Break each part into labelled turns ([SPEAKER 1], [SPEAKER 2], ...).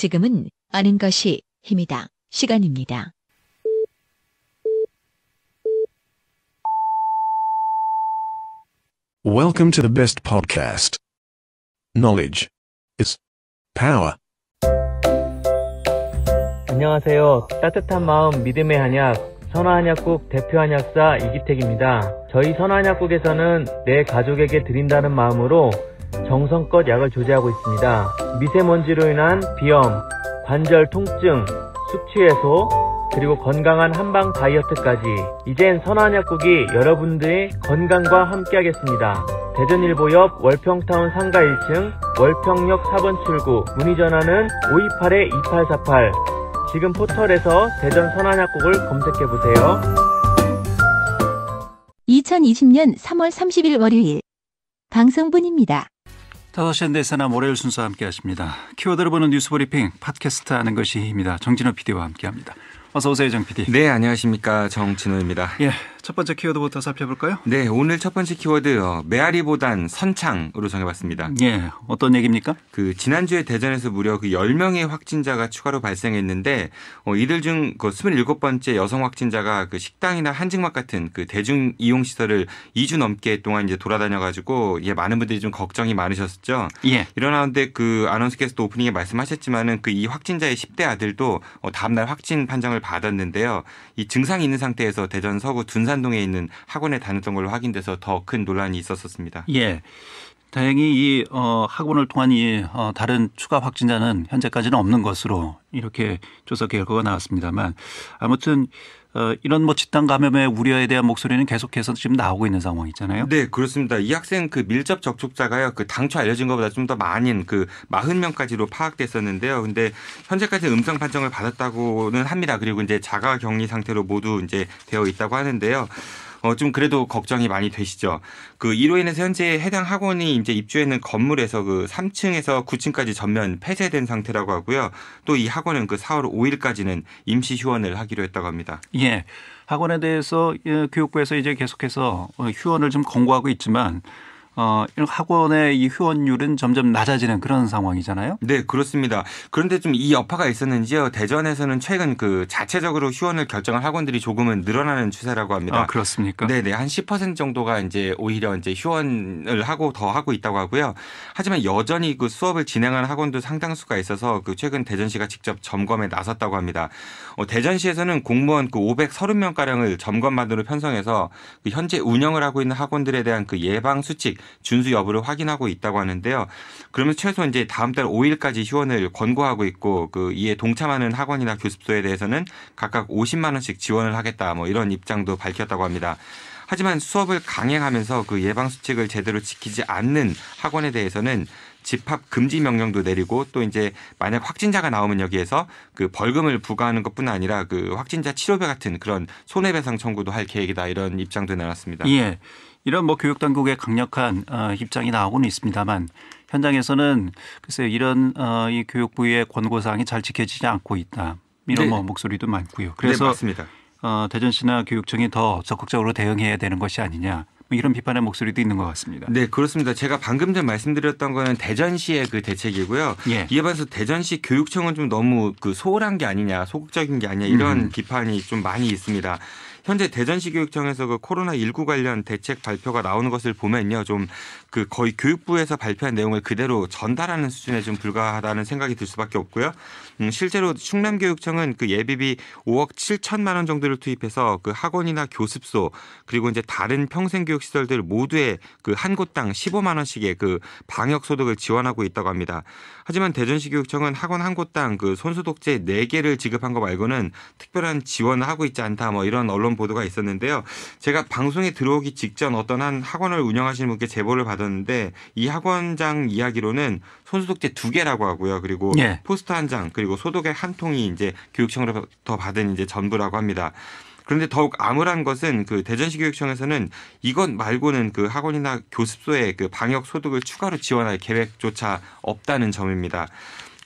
[SPEAKER 1] 지금은 아는 것이 힘이다. 시간입니다. Welcome to t h Knowledge is power.
[SPEAKER 2] 안녕하세요. 따뜻한 마음 믿음의 한약 선화한약국 대표 한약사 이기택입니다. 저희 선화한약국에서는 내 가족에게 드린다는 마음으로 정성껏 약을 조제하고 있습니다. 미세먼지로 인한 비염, 관절 통증, 숙취 해소, 그리고 건강한 한방 다이어트까지 이젠 선한약국이 여러분들의 건강과 함께하겠습니다. 대전일보 옆 월평타운 상가 1층 월평역 4번 출구 문의 전화는
[SPEAKER 3] 528-2848 지금 포털에서 대전 선한약국을 검색해보세요.
[SPEAKER 1] 2020년 3월 30일 월요일 방송분입니다.
[SPEAKER 3] 5시 현대나모레일 순서 함께 하십니다. 키워드로 보는 뉴스 브리핑 팟캐스트 하는 것이 힘이다. 정진호 PD와 함께합니다. 어서 오세요, 정 PD. 네, 안녕하십니까. 정진호입니다. 예, 첫 번째 키워드부터 살펴볼까요? 네, 오늘 첫 번째 키워드 메아리보단
[SPEAKER 2] 선창으로 정해봤습니다. 예, 어떤 얘기입니까? 그 지난주에 대전에서 무려 그 10명의 확진자가 추가로 발생했는데 어, 이들 중그 27번째 여성 확진자가 그 식당이나 한증막 같은 그 대중 이용 시설을 2주 넘게 동안 이제 돌아다녀 가지고 예, 많은 분들이 좀 걱정이 많으셨죠. 예. 이런 가운데 그 아나운서께서도 오프닝에 말씀하셨지만은 그 이 확진자의 10대 아들도 어, 다음날 확진 판정을 받았는데요. 이 증상이 있는 상태에서 대전 서구 둔산 금산동에 있는 학원에 다녔던 걸로 확인돼서 더 큰 논란이 있었었습니다. 예.
[SPEAKER 3] 다행히 이 어, 학원을 통한 이 어, 다른 추가 확진자는 현재까지는 없는 것으로 이렇게 조사 결과가 나왔습니다만 아무튼 어, 이런 뭐 집단 감염의 우려에 대한 목소리는 계속해서 지금 나오고 있는 상황이잖아요. 네, 그렇습니다. 이 학생 그
[SPEAKER 2] 밀접 접촉자가요. 그 당초 알려진 것보다 좀 더 많은 그 40명까지로 파악됐었는데요. 근데 현재까지 음성 판정을 받았다고는 합니다. 그리고 이제 자가 격리 상태로 모두 이제 되어 있다고 하는데요. 어, 좀 그래도 걱정이 많이 되시죠. 그 이로 인해서 현재 해당 학원이 이제 입주해는 건물에서 그 3층에서 9층까지 전면 폐쇄된 상태라고 하고요. 또 이 학원은 그 4월 5일까지는 임시 휴원을 하기로 했다고 합니다.
[SPEAKER 3] 예. 학원에 대해서 예, 교육부에서 이제 계속해서 어, 휴원을 좀 권고하고 있지만 어, 학원의 이휴원율은 점점 낮아지는 그런 상황이잖아요. 네, 그렇습니다. 그런데
[SPEAKER 2] 좀 이 여파가 있었는지요. 대전에서는 최근 그 자체적으로 휴원을 결정한 학원들이 조금은 늘어나는 추세라고 합니다. 아, 그렇습니까? 네, 네. 한 10% 정도가 이제 오히려 이제 휴원을 하고 더 하고 있다고 하고요. 하지만 여전히 그 수업을 진행하는 학원도 상당수가 있어서 그 최근 대전시가 직접 점검에 나섰다고 합니다. 어, 대전시에서는 공무원 그 530명 가량을 점검만으로 편성해서 그 현재 운영을 하고 있는 학원들에 대한 그 예방 수칙 준수 여부를 확인하고 있다고 하는데요. 그러면 최소 이제 다음 달 5일까지 휴원을 권고하고 있고 그 이에 동참하는 학원이나 교습소에 대해서는 각각 50만 원씩 지원을 하겠다 뭐 이런 입장도 밝혔다고 합니다. 하지만 수업을 강행하면서 그 예방 수칙을 제대로 지키지 않는 학원에 대해서는 집합 금지 명령도 내리고 또 이제 만약 확진자가 나오면 여기에서 그 벌금을 부과하는 것뿐 아니라 그 확진자 치료비 같은 그런 손해배상 청구도 할 계획이다 이런 입장도 내놨습니다. 예.
[SPEAKER 3] 이런 뭐 교육당국의 강력한 어, 입장이 나오고는 있습니다만 현장에서는 글쎄 이런 어, 이 교육부의 권고사항이 잘 지켜지지 않고 있다 이런 네. 뭐 목소리도 많고요. 네, 그래서 네, 어, 대전시나 교육청이 더 적극적으로 대응해야 되는 것이 아니냐 뭐 이런 비판의 목소리도 있는 것 같습니다. 네, 그렇습니다. 제가 방금 전 말씀드렸던 거는 대전시의 그 대책이고요. 예. 이에 반해서 대전시 교육청은
[SPEAKER 2] 좀 너무 그 소홀한 게 아니냐, 소극적인 게 아니냐 이런 음. 비판이 좀 많이 있습니다. 현재 대전시 교육청에서 그 코로나 19 관련 대책 발표가 나오는 것을 보면요. 좀 그 거의 교육부에서 발표한 내용을 그대로 전달하는 수준에 좀 불과하다는 생각이 들 수밖에 없고요. 음, 실제로 충남 교육청은 그 예비비 5억 7천만 원 정도를 투입해서 그 학원이나 교습소 그리고 이제 다른 평생 교육 시설들 모두에 그 한 곳당 15만 원씩의 그 방역 소득을 지원하고 있다고 합니다. 하지만 대전시 교육청은 학원 한 곳당 그 손소독제 4개를 지급한 것 말고는 특별한 지원을 하고 있지 않다 뭐 이런 언론 보도가 있었는데요. 제가 방송에 들어오기 직전 어떤 한 학원을 운영하시는 분께 제보를 받았는데 이 학원장 이야기로는 손소독제 두 개라고 하고요. 그리고 예. 포스터 한 장, 그리고 소독의 한 통이 이제 교육청으로부터 받은 이제 전부라고 합니다. 그런데 더욱 암울한 것은 그 대전시 교육청에서는 이것 말고는 그 학원이나 교습소에 그 방역 소득을 추가로 지원할 계획조차 없다는 점입니다.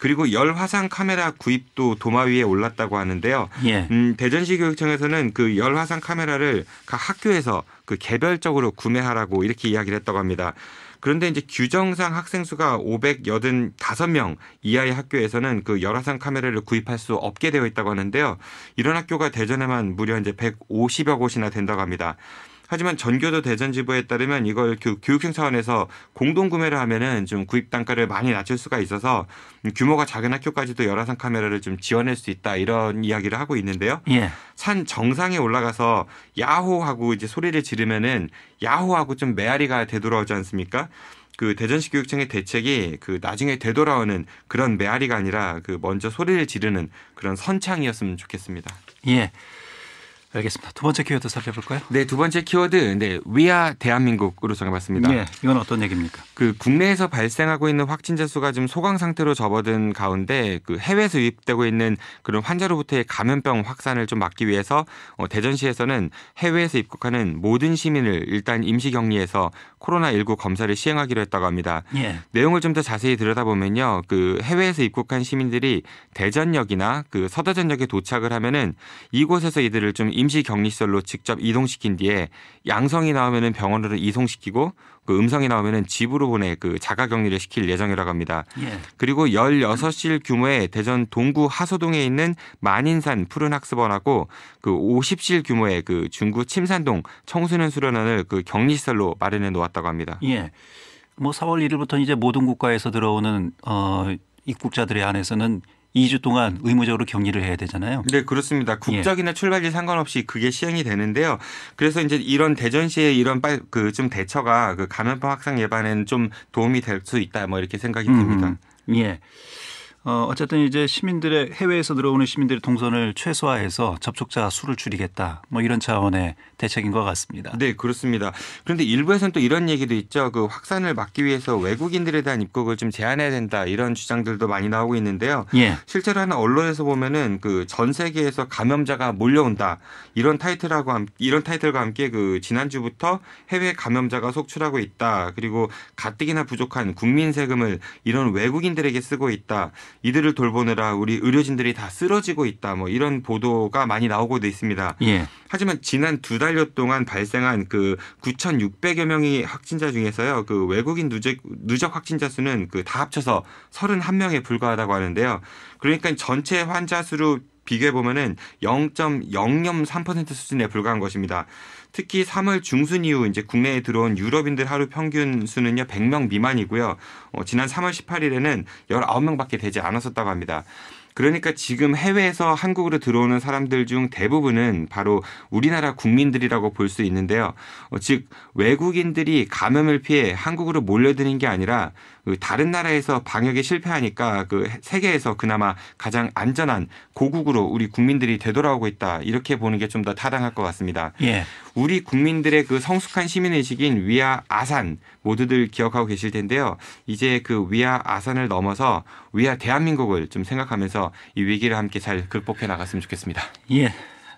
[SPEAKER 2] 그리고 열 화상 카메라 구입도 도마 위에 올랐다고 하는데요. 예. 음, 대전시 교육청에서는 그열 화상 카메라를 각 학교에서 그 개별적으로 구매하라고 이렇게 이야기를 했다고 합니다. 그런데 이제 규정상 학생 수가 585명 이하의 학교에서는 그 열화상 카메라를 구입할 수 없게 되어 있다고 하는데요. 이런 학교가 대전에만 무려 이제 150여 곳이나 된다고 합니다. 하지만 전교도 대전 지부에 따르면 이걸 교육청 차원에서 공동 구매를 하면은 좀 구입 단가를 많이 낮출 수가 있어서 규모가 작은 학교까지도 열화상 카메라를 좀 지원할 수 있다 이런 이야기를 하고 있는데요. 예. 산 정상에 올라가서 야호하고 이제 소리를 지르면은 야호하고 좀 메아리가 되돌아오지 않습니까? 그 대전시 교육청의 대책이 그 나중에 되돌아오는 그런 메아리가 아니라 그 먼저 소리를 지르는 그런 선창이었으면 좋겠습니다. 예. 알겠습니다. 두 번째
[SPEAKER 3] 키워드 살펴볼까요?
[SPEAKER 2] 네, 두 번째 키워드, 네, 위아 대한민국으로 정해봤습니다. 네, 이건 어떤 얘기입니까? 그 국내에서 발생하고 있는 확진자 수가 좀 소강 상태로 접어든 가운데 그 해외에서 유입되고 있는 그런 환자로부터의 감염병 확산을 좀 막기 위해서 어, 대전시에서는 해외에서 입국하는 모든 시민을 일단 임시격리해서 코로나19 검사를 시행하기로 했다고 합니다. 네. 내용을 좀 더 자세히 들여다보면요, 그 해외에서 입국한 시민들이 대전역이나 그 서대전역에 도착을 하면은 이곳에서 이들을 좀임 임시 격리시설로 직접 이동시킨 뒤에 양성이 나오면 병원으로 이송시키고 그 음성이 나오면 집으로 보내 그 자가 격리를 시킬 예정이라고 합니다. 예. 그리고 16실 규모의 대전 동구 하소동에 있는 만인산 푸른 학습원하고 그 50실 규모의 그
[SPEAKER 3] 중구 침산동 청소년 수련원을 그 격리시설로 마련해 놓았다고 합니다. 예. 뭐 4월 1일부터 이제 모든 국가에서 들어오는 어 입국자들에 한해서는 2주 동안 의무적으로 격리를 해야 되잖아요. 네, 그렇습니다. 국적이나 예. 출발지 상관없이 그게 시행이
[SPEAKER 2] 되는데요. 그래서 이제 이런 대전시의 이런 그좀 대처가 그 감염병 확산 예방에는
[SPEAKER 3] 좀 도움이 될 수 있다 뭐 이렇게 생각이 음, 듭니다. 음, 예. 어, 어쨌든 이제 시민들의 해외에서 들어오는 시민들의 동선을 최소화해서 접촉자 수를 줄이겠다. 뭐 이런 차원의 대책인 것 같습니다. 네, 그렇습니다. 그런데 일부에서는 또 이런 얘기도 있죠. 그 확산을
[SPEAKER 2] 막기 위해서 외국인들에 대한 입국을 좀 제한해야 된다. 이런 주장들도 많이 나오고 있는데요. 예. 실제로 하나 언론에서 보면은 그 전 세계에서 감염자가 몰려온다. 이런 타이틀하고 함, 이런 타이틀과 함께 그 지난주부터 해외 감염자가 속출하고 있다. 그리고 가뜩이나 부족한 국민 세금을 이런 외국인들에게 쓰고 있다. 이들을 돌보느라 우리 의료진들이 다 쓰러지고 있다 뭐 이런 보도가 많이 나오고도 있습니다. 예. 하지만 지난 두 달여 동안 발생한 그 9,600여 명의 확진자 중에서요. 그 외국인 누적 누적 확진자 수는 그 다 합쳐서 31명에 불과하다고 하는데요. 그러니까 전체 환자 수로 비교해 보면은 0.003% 수준에 불과한 것입니다. 특히 3월 중순 이후 이제 국내에 들어온 유럽인들 하루 평균 수는요 100명 미만이고요. 어, 지난 3월 18일에는 19명밖에 되지 않았었다고 합니다. 그러니까 지금 해외에서 한국으로 들어오는 사람들 중 대부분은 바로 우리나라 국민들이라고 볼 수 있는데요. 어, 즉 외국인들이 감염을 피해 한국으로 몰려드는 게 아니라 그 다른 나라에서 방역에 실패하니까 그 세계에서 그나마 가장 안전한 고국으로 우리 국민들이 되돌아오고 있다 이렇게 보는 게 좀 더 타당할 것 같습니다. 예. 우리 국민들의 그 성숙한 시민의식인 위아 아산 모두들 기억하고 계실 텐데요. 이제 그 위아 아산을 넘어서 위아 대한민국을 좀 생각하면서 이 위기를 함께 잘 극복해 나갔으면 좋겠습니다.
[SPEAKER 3] 예.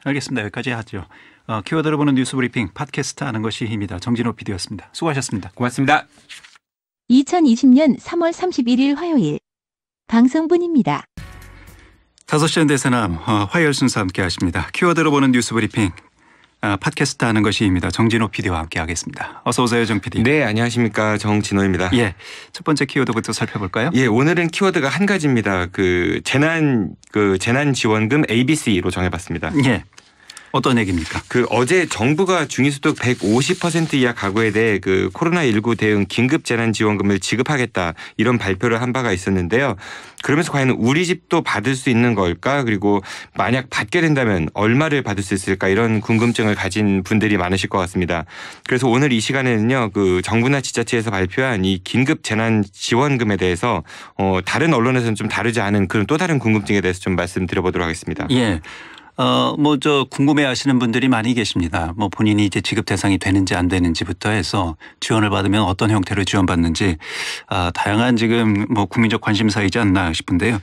[SPEAKER 3] 알겠습니다. 여기까지 하죠. 어, 키워드로 보는 뉴스 브리핑 팟캐스트 하는 것이 힘이다. 정진호 PD였습니다. 수고하셨습니다. 고맙습니다.
[SPEAKER 1] 2020년 3월 31일 화요일 방송분입니다.
[SPEAKER 3] 5시엔 대세남 어, 화요일 순서 함께 하십니다. 키워드로 보는 뉴스 브리핑 아, 팟캐스트 하는 것이입니다. 정진호 PD와 함께 하겠습니다. 어서 오세요, 정 PD. 네, 안녕하십니까.
[SPEAKER 2] 정진호입니다. 예.
[SPEAKER 3] 첫 번째 키워드부터 살펴볼까요?
[SPEAKER 2] 예, 오늘은 키워드가 한 가지입니다. 그 재난 그 재난 지원금 ABC로 정해 봤습니다. 예. 어떤 얘기입니까? 그 어제 정부가 중위소득 150% 이하 가구에 대해 그 코로나19 대응 긴급 재난 지원금을 지급하겠다 이런 발표를 한 바가 있었는데요. 그러면서 과연 우리 집도 받을 수 있는 걸까? 그리고 만약 받게 된다면 얼마를 받을 수 있을까? 이런 궁금증을 가진 분들이 많으실 것 같습니다. 그래서 오늘 이 시간에는요. 그 정부나 지자체에서 발표한 이 긴급 재난 지원금에 대해서 어 다른 언론에서는 좀 다르지 않은 그런 또 다른 궁금증에 대해서 좀 말씀드려 보도록 하겠습니다. 예.
[SPEAKER 3] 어뭐 저 궁금해하시는 분들이 많이 계십니다. 뭐 본인이 이제 지급 대상이 되는지 안 되는지부터 해서 지원을 받으면 어떤 형태로 지원받는지 아 다양한 지금 뭐 국민적 관심사이지 않나 싶은데요.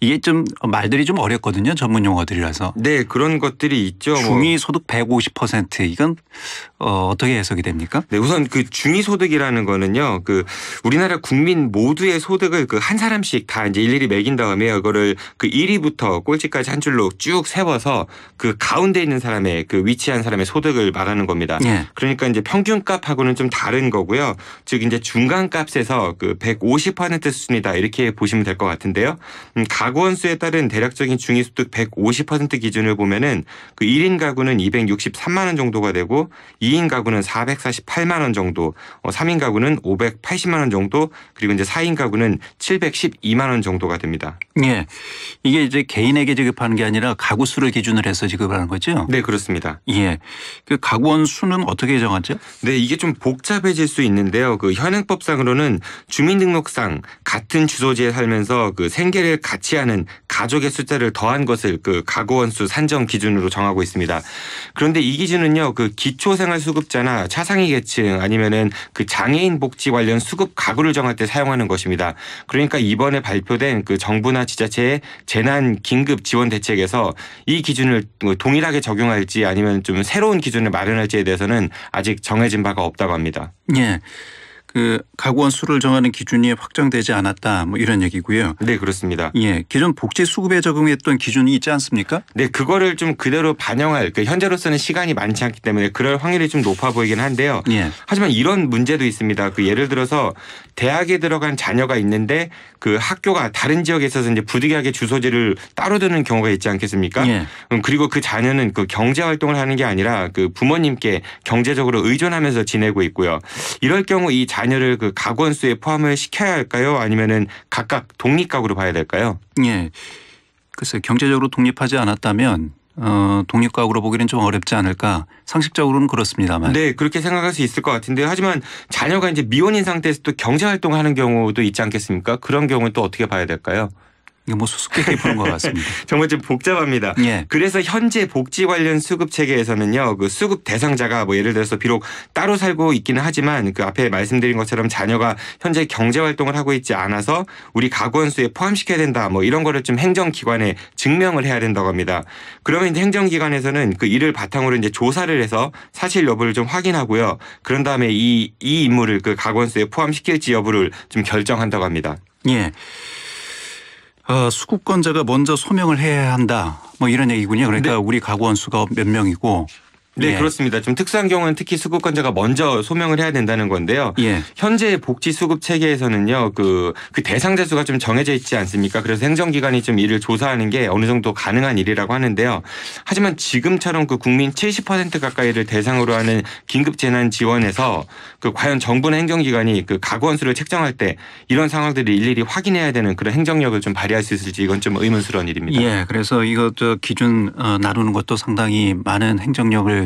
[SPEAKER 3] 이게 좀 말들이 좀 어렵거든요. 전문 용어들이라서. 네, 그런 것들이 있죠. 뭐 중위 소득 150% 이건 어, 어떻게 해석이 됩니까? 네, 우선 그 중위 소득이라는 거는요.
[SPEAKER 2] 그 우리나라 국민 모두의 소득을 그 한 사람씩 다 이제 일일이 매긴 다음에 그거를 그 1위부터 꼴찌까지 한 줄로 쭉 세워서 그 가운데 있는 사람의 그 위치한 사람의 소득을 말하는 겁니다. 네. 그러니까 이제 평균값하고는 좀 다른 거고요. 즉 이제 중간값에서 그 150% 수준이다 이렇게 보시면 될 것 같은데요. 가 음, 가구원수에 따른 대략적인 중위소득 150% 기준을 보면은 그 1인 가구는 263만 원 정도가 되고 2인 가구는 448만 원 정도, 3인 어, 가구는 580만 원 정도, 그리고 이제 4인 가구는 712만 원 정도가 됩니다.
[SPEAKER 3] 예. 이게 이제 개인에게 지급하는 게 아니라 가구 수를 기준으로 해서 지급하는 거죠? 네, 그렇습니다. 예. 그 가구원 수는 어떻게 정하죠? 네, 이게 좀 복잡해질 수 있는데요. 그 현행법상으로는
[SPEAKER 2] 주민등록상 같은 주소지에 살면서 그 생계를 같이 표시하는 가족의 숫자를 더한 것을 그 가구원수 산정 기준으로 정하고 있습니다. 그런데 이 기준은요 그 기초생활수급자나 차상위 계층 아니면은 그 장애인 복지 관련 수급 가구를 정할 때 사용하는 것입니다. 그러니까 이번에 발표된 그 정부나 지자체의 재난 긴급 지원 대책에서 이 기준을 뭐 동일하게 적용할지 아니면 좀 새로운 기준을 마련할지에 대해서는 아직 정해진 바가 없다고 합니다.
[SPEAKER 3] 예. 그 가구원 수를 정하는 기준이 확정되지 않았다 뭐 이런 얘기고요. 네 그렇습니다. 예 기존 복지 수급에 적용했던 기준이 있지 않습니까? 네 그거를 좀 그대로 반영할 그 현재로서는 시간이 많지
[SPEAKER 2] 않기 때문에 그럴 확률이 좀 높아 보이긴 한데요. 예. 하지만 이런 문제도 있습니다. 그 예를 들어서 대학에 들어간 자녀가 있는데 그 학교가 다른 지역에 있어서 이제 부득이하게 주소지를 따로 드는 경우가 있지 않겠습니까? 예. 음, 그리고 그 자녀는 그 경제 활동을 하는 게 아니라 그 부모님께 경제적으로 의존하면서 지내고 있고요. 이럴 경우 이 자녀를 그
[SPEAKER 3] 가구원수에 포함을 시켜야 할까요? 아니면은 각각 독립각으로 봐야 될까요? 예. 글쎄 경제적으로 독립하지 않았다면 어, 독립과학으로 보기는 좀 어렵지 않을까 상식적으로는 그렇습니다만. 네 그렇게 생각할 수 있을 것 같은데 하지만 자녀가 이제 미혼인 상태에서 또
[SPEAKER 2] 경제 활동을 하는 경우도 있지 않겠습니까? 그런 경우는 또 어떻게 봐야 될까요?
[SPEAKER 3] 이게 뭐 수수께끼 푸는 것 같습니다.
[SPEAKER 2] 정말 좀 복잡합니다. 예. 그래서 현재 복지 관련 수급 체계에서는요, 그 수급 대상자가 뭐 예를 들어서 비록 따로 살고 있기는 하지만 그 앞에 말씀드린 것처럼 자녀가 현재 경제 활동을 하고 있지 않아서 우리 가구원수에 포함시켜야 된다, 뭐 이런 거를 좀 행정기관에 증명을 해야 된다고 합니다. 그러면 이제 행정기관에서는 그 일을 바탕으로 이제 조사를 해서 사실 여부를 좀 확인하고요. 그런 다음에 이이 임무를 그 가구원수에 포함시킬지
[SPEAKER 3] 여부를 좀 결정한다고 합니다. 예. 어, 수급권자가 먼저 소명을 해야 한다. 뭐 이런 얘기군요. 그러니까 네. 우리 가구원 수가 몇 명이고 네, 예. 그렇습니다. 좀 특수한 경우는 특히 수급권자가 먼저 소명을 해야 된다는 건데요. 예. 현재 복지
[SPEAKER 2] 수급 체계에서는요, 그, 그 대상자 수가 좀 정해져 있지 않습니까? 그래서 행정기관이 좀 이를 조사하는 게 어느 정도 가능한 일이라고 하는데요. 하지만 지금처럼 그 국민 70% 가까이를 대상으로 하는 긴급 재난 지원에서 그 과연 정부나 행정기관이 그 가구원 수를 책정할 때 이런 상황들을 일일이 확인해야 되는 그런 행정력을 좀 발휘할 수 있을지 이건 좀 의문스러운 일입니다.
[SPEAKER 3] 예, 그래서 이것도 기준 어, 나누는 것도 상당히 많은 행정력을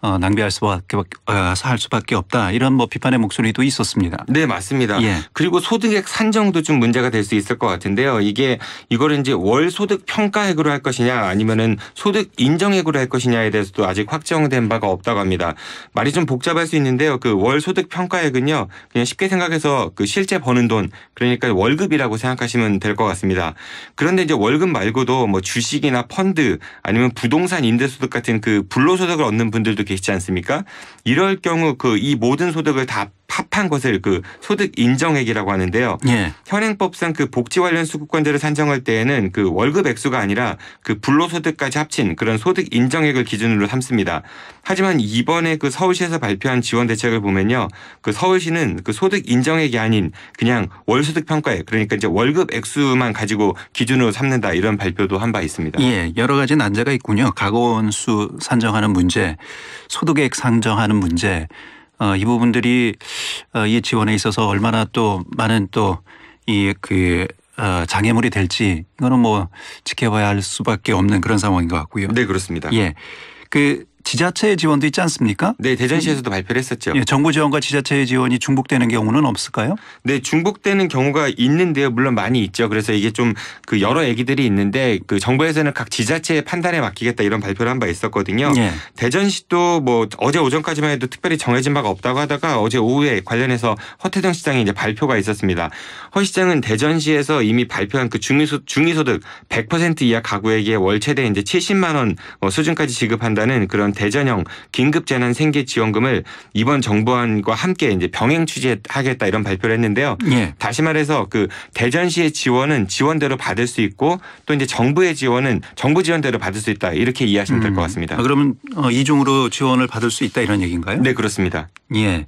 [SPEAKER 3] 어, 낭비할 수밖에 어, 할 수밖에 없다 이런 뭐 비판의 목소리도 있었습니다. 네 맞습니다. 예. 그리고 소득액 산정도 좀 문제가 될 수 있을 것 같은데요. 이게 이거 이제 월
[SPEAKER 2] 소득 평가액으로 할 것이냐 아니면은 소득 인정액으로 할 것이냐에 대해서도 아직 확정된 바가 없다고 합니다. 말이 좀 복잡할 수 있는데요. 그 월 소득 평가액은요 그냥 쉽게 생각해서 그 실제 버는 돈 그러니까 월급이라고 생각하시면 될 것 같습니다. 그런데 이제 월급 말고도 뭐 주식이나 펀드 아니면 부동산 임대소득 같은 그 불로소득을 얻는 분들도 계시지 않습니까? 이럴 경우 그 이 모든 소득을 다 팝한 것을 그 소득 인정액이라고 하는데요. 예. 현행법상 그 복지 관련 수급권자를 산정할 때에는 그 월급 액수가 아니라 그 불로소득까지 합친 그런 소득 인정액을 기준으로 삼습니다. 하지만 이번에 그 서울시에서 발표한 지원 대책을 보면요. 그 서울시는 그 소득 인정액이 아닌 그냥 월소득 평가액 그러니까 이제 월급 액수만 가지고 기준으로 삼는다 이런 발표도 한 바 있습니다.
[SPEAKER 3] 예. 여러 가지 난제가 있군요. 가거원수 산정하는 문제, 소득액 산정하는 문제 어, 이 부분들이 어, 이 지원에 있어서 얼마나 또 많은 또 이그 어, 장애물이 될지 이거는 뭐 지켜봐야 할 수밖에 없는 그런 상황인 것 같고요. 네 그렇습니다. 예, 그 지자체의 지원도 있지 않습니까? 네, 대전시에서도 발표를 했었죠. 예, 정부 지원과 지자체의 지원이 중복되는 경우는 없을까요?
[SPEAKER 2] 네, 중복되는 경우가 있는데요. 물론 많이 있죠. 그래서 이게 좀 그 여러 얘기들이 있는데 그 정부에서는 각 지자체의 판단에 맡기겠다 이런 발표를 한 바 있었거든요. 예. 대전시도 뭐 어제 오전까지만 해도 특별히 정해진 바가 없다고 하다가 어제 오후에 관련해서 허태정 시장의 이제 발표가 있었습니다. 허 시장은 대전시에서 이미 발표한 그 중위소, 중위소득 100% 이하 가구에게 월 최대 이제 70만 원 어, 수준까지 지급한다는 그런 대전형 긴급재난 생계지원금을 이번 정부안과 함께 이제 병행 추진하겠다 이런 발표를 했는데요. 예. 다시 말해서 그 대전시의 지원은 지원대로 받을 수 있고 또 이제 정부의 지원은 정부 지원대로 받을 수 있다 이렇게 이해하시면 될것 음. 같습니다. 음. 아,
[SPEAKER 3] 그러면 어, 이중으로 지원을 받을 수 있다 이런 얘기인가요? 네 그렇습니다. 예.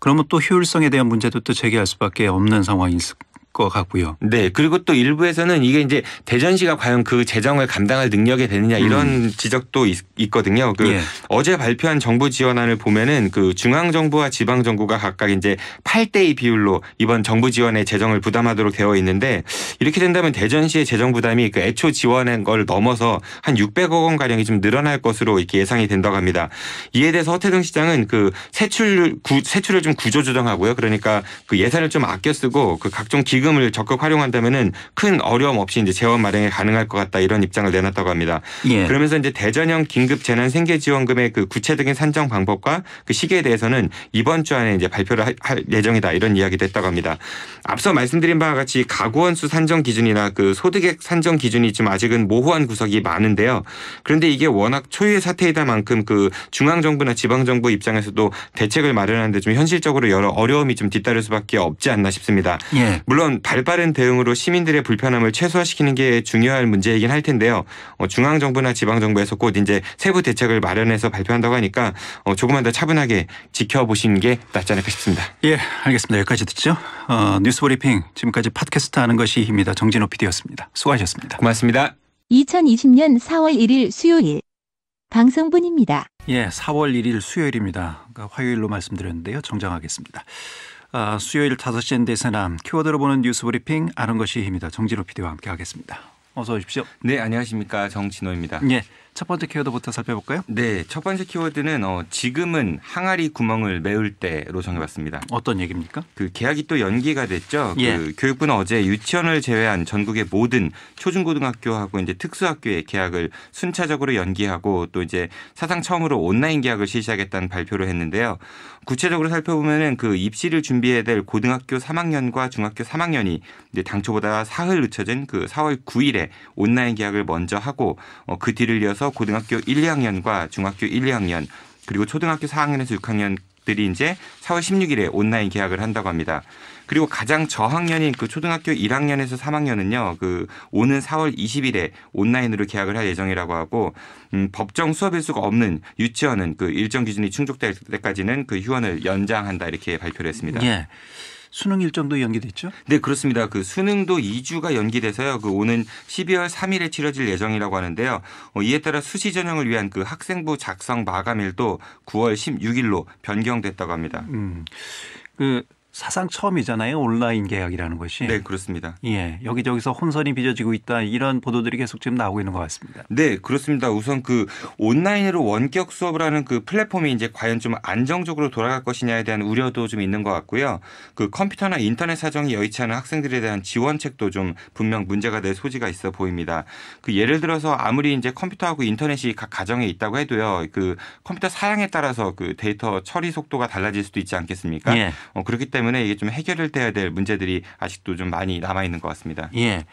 [SPEAKER 3] 그러면 또 효율성에 대한 문제도 또 제기할 수밖에 없는 상황이 있을까요? 것 같고요. 네. 그리고 또 일부에서는 이게 이제
[SPEAKER 2] 대전시가 과연 그 재정을 감당할 능력이 되느냐 이런 음. 지적도 있, 거든요. 그 예. 어제 발표한 정부 지원안을 보면은 그 중앙 정부와 지방 정부가 각각 이제 8대2 비율로 이번 정부 지원의 재정을 부담하도록 되어 있는데 이렇게 된다면 대전시의 재정 부담이 그 애초 지원한 걸 넘어서 한 600억 원 가량이 좀 늘어날 것으로 이렇게 예상이 된다고 합니다. 이에 대해서 허태동 시장은 그 세출 구, 세출을 좀 구조 조정하고요. 그러니까 그 예산을 좀 아껴 쓰고 그 각종 기금 기금을 적극 활용한다면은 큰 어려움 없이 이제 재원 마련이 가능할 것 같다 이런 입장을 내놨다고 합니다. 예. 그러면서 이제 대전형 긴급 재난 생계 지원금의 그 구체적인 산정 방법과 그 시기에 대해서는 이번 주 안에 이제 발표를 할 예정이다 이런 이야기도 했다고 합니다. 앞서 말씀드린 바와 같이 가구원수 산정 기준이나 그 소득액 산정 기준이 지 아직은 모호한 구석이 많은데요. 그런데 이게 워낙 초유의 사태이다 만큼 그 중앙 정부나 지방 정부 입장에서도 대책을 마련하는데 좀 현실적으로 여러 어려움이 좀 뒤따를 수밖에 없지 않나 싶습니다. 예. 물론 우선 발빠른 대응으로 시민들의 불편함을 최소화시키는 게 중요한 문제이긴 할 텐데요. 어, 중앙 정부나 지방 정부에서 곧 이제 세부 대책을 마련해서 발표한다고 하니까 어, 조금만 더 차분하게 지켜보시는 게 낫지 않을까 싶습니다.
[SPEAKER 3] 예, 알겠습니다. 여기까지 듣죠. 어, 뉴스브리핑 지금까지 팟캐스트 하는 것이 힘이다 정진호 PD였습니다. 수고하셨습니다. 고맙습니다.
[SPEAKER 1] 2020년 4월 1일 수요일 방송분입니다.
[SPEAKER 3] 예, 4월 1일 수요일입니다. 그러니까 화요일로 말씀드렸는데요. 정정하겠습니다. 아, 수요일 5시엔 대세남 키워드로 보는 뉴스 브리핑 아는 것이 힘이다. 정진호 PD와 함께하겠습니다. 어서 오십시오. 네, 안녕하십니까 정진호입니다. 예. 첫 번째 키워드부터 살펴볼까요? 네, 첫 번째
[SPEAKER 2] 키워드는 어, 지금은 항아리 구멍을 메울 때로 정해봤습니다. 어떤 얘기입니까? 그 계약이 또 연기가 됐죠. 그 예. 그 교육부는 어제 유치원을 제외한 전국의 모든 초중고등학교하고 이제 특수학교의 계약을 순차적으로 연기하고 또 이제 사상 처음으로 온라인 계약을 실시하겠다는 발표를 했는데요. 구체적으로 살펴보면은 그 입시를 준비해야 될 고등학교 3학년과 중학교 3학년이 이제 당초보다 사흘 늦춰진 그 4월 9일에 온라인 계약을 먼저 하고 어, 그 뒤를 이어서 해서 고등학교 1, 2학년과 중학교 1, 2학년 그리고 초등학교 4학년에서 6학년들이 이제 4월 16일에 온라인 계약을 한다고 합니다. 그리고 가장 저학년인 그 초등학교 1학년에서 3학년은요, 그 오는 4월 20일에 온라인으로 계약을 할 예정이라고 하고, 음, 법정 수업 일수가 없는 유치원은 그 일정 기준이 충족될 때까지는 그 휴원을 연장한다 이렇게 발표를 했습니다. 예.
[SPEAKER 3] 수능 일정도 연기됐죠?
[SPEAKER 2] 네, 그렇습니다. 그 수능도 2주가 연기돼서요. 그 오는 12월 3일에 치러질 예정이라고 하는데요. 어, 이에 따라 수시 전형을 위한 그 학생부 작성 마감일도 9월 16일로
[SPEAKER 3] 변경됐다고 합니다. 음. 그 사상 처음이잖아요. 온라인 계약이라는 것이. 네, 그렇습니다. 예. 여기저기서 혼선이 빚어지고 있다. 이런 보도들이 계속 지금 나오고 있는 것 같습니다. 네, 그렇습니다. 우선 그 온라인으로 원격 수업을 하는
[SPEAKER 2] 그 플랫폼이 이제 과연 좀 안정적으로 돌아갈 것이냐에 대한 우려도 좀 있는 것 같고요. 그 컴퓨터나 인터넷 사정이 여의치 않은 학생들에 대한 지원책도 좀 분명 문제가 될 소지가 있어 보입니다. 그 예를 들어서 아무리 이제 컴퓨터하고 인터넷이 각 가정에 있다고 해도요. 그 컴퓨터 사양에 따라서 그 데이터 처리 속도가 달라질 수도 있지 않겠습니까? 예. 어, 그렇기 때문에 때문에 이게 좀 해결돼야 될 문제들이 아직도 좀 많이 남아 있는 것 같습니다.
[SPEAKER 3] 예.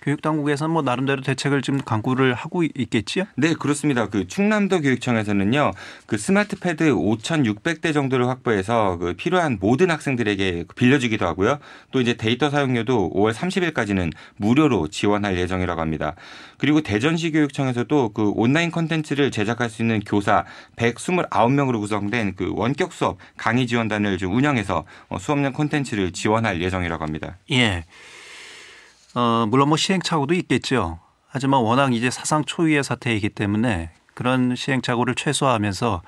[SPEAKER 3] 교육 당국에서는 뭐 나름대로 대책을 지금 강구를 하고 있겠지요? 네, 그렇습니다. 그 충남도 교육청에서는요.
[SPEAKER 2] 그 스마트 패드 5,600대 정도를 확보해서 그 필요한 모든 학생들에게 빌려주기도 하고요. 또 이제 데이터 사용료도 5월 30일까지는 무료로 지원할 예정이라고 합니다. 그리고 대전시 교육청에서도 그 온라인 컨텐츠를 제작할 수 있는 교사 129명으로 구성된 그 원격 수업 강의 지원단을 좀 운영해서 어, 수업용 콘텐츠를 지원할 예정이라고 합니다.
[SPEAKER 3] 예. 어, 물론 뭐 시행착오도 있겠죠. 하지만 워낙 이제 사상 초유의 사태이기 때문에 그런 시행착오를 최소화하면서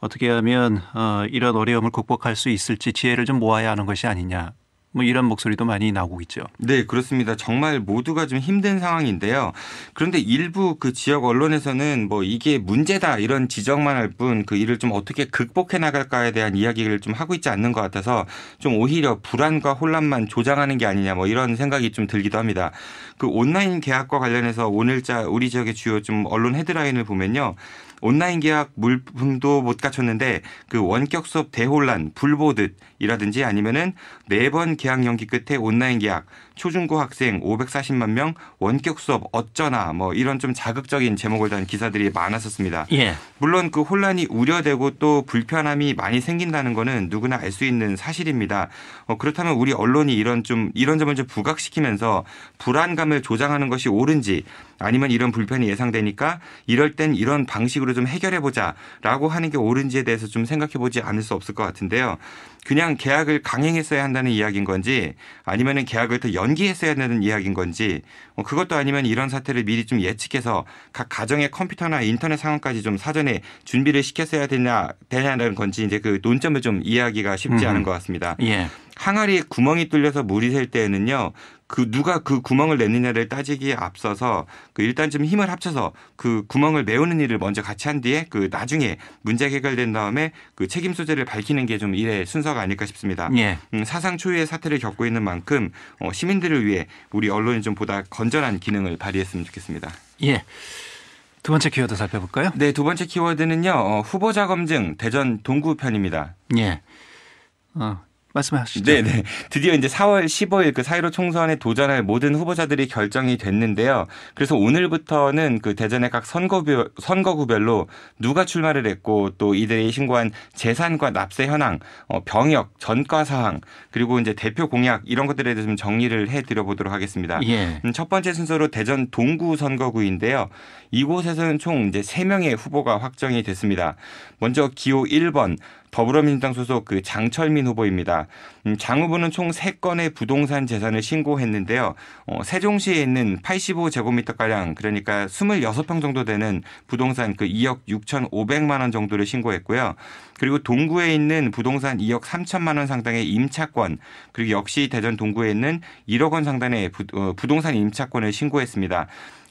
[SPEAKER 3] 어떻게 하면 어, 이런 어려움을 극복할 수 있을지 지혜를 좀 모아야 하는 것이 아니냐 뭐 이런 목소리도 많이 나오고 있죠. 네, 그렇습니다. 정말 모두가 좀 힘든 상황인데요.
[SPEAKER 2] 그런데 일부 그 지역 언론에서는 뭐 이게 문제다 이런 지적만 할 뿐 그 일을 좀 어떻게 극복해 나갈까에 대한 이야기를 좀 하고 있지 않는 것 같아서 좀 오히려 불안과 혼란만 조장하는 게 아니냐 뭐 이런 생각이 좀 들기도 합니다. 그 온라인 계약과 관련해서 오늘자 우리 지역의 주요 좀 언론 헤드라인을 보면요. 온라인 계약 물품도 못 갖췄는데 그 원격 수업 대혼란, 불보듯이라든지 아니면은 매번 계약 연기 끝에 온라인 계약 초중고 학생 540만 명 원격 수업 어쩌나 뭐 이런 좀 자극적인 제목을 단 기사들이 많았었습니다. 예. 물론 그 혼란이 우려되고 또 불편함이 많이 생긴다는 거는 누구나 알 수 있는 사실입니다. 어, 그렇다면 우리 언론이 이런 좀 이런 점을 좀 부각시키면서 불안감을 조장하는 것이 옳은지 아니면 이런 불편이 예상되니까 이럴 땐 이런 방식으로 좀 해결해 보자라고 하는 게 옳은지에 대해서 좀 생각해 보지 않을 수 없을 것 같은데요. 그냥 계약을 강행했어야 한다는 이야기인 건지 아니면은 계약을 더 연기했어야 한다는 이야기인 건지 뭐 그것도 아니면 이런 사태를 미리 좀 예측해서 각 가정의 컴퓨터나 인터넷 상황까지 좀 사전에 준비를 시켰어야 되냐 되냐는 건지 이제 그 논점을 좀 이해하기가 쉽지 음. 않은 것 같습니다. 예. 항아리에 구멍이 뚫려서 물이 셀 때에는요. 그 누가 그 구멍을 냈느냐를 따지기에 앞서서 그 일단 좀 힘을 합쳐서 그 구멍을 메우는 일을 먼저 같이 한 뒤에 그 나중에 문제 해결된 다음에 그 책임 소재를 밝히는 게 좀 일의 순서가 아닐까 싶습니다. 예. 음, 사상 초유의 사태를 겪고 있는 만큼 어, 시민들을 위해 우리 언론이 좀 보다 건전한 기능을 발휘했으면 좋겠습니다.
[SPEAKER 3] 예. 두 번째 키워드 살펴볼까요?
[SPEAKER 2] 네, 두 번째 키워드는요. 어, 후보자 검증 대전 동구 편입니다. 예. 어, 말씀하시죠. 네, 네. 드디어 이제 4월 15일 그 사이로 총선에 도전할 모든 후보자들이 결정이 됐는데요. 그래서 오늘부터는 그 대전의 각 선거별, 선거구별로 누가 출마를 했고 또 이들이 신고한 재산과 납세 현황, 어, 병역, 전과 사항 그리고 이제 대표 공약 이런 것들에 대해서 좀 정리를 해드려 보도록 하겠습니다. 예. 음, 첫 번째 순서로 대전 동구 선거구인데요. 이곳에서는 총 이제 3명의 후보가 확정이 됐습니다. 먼저 기호 1번 더불어민주당 소속 그 장철민 후보입니다. 음, 장 후보는 총 3건의 부동산 재산을 신고했는데요. 어, 세종시에 있는 85제곱미터가량 그러니까 26평 정도 되는 부동산 그 2억 6,500만 원 정도를 신고했고요. 그리고 동구에 있는 부동산 2억 3천만 원 상당의 임차권 그리고 역시 대전 동구에 있는 1억 원 상당의 부, 어, 부동산 임차권을 신고했습니다.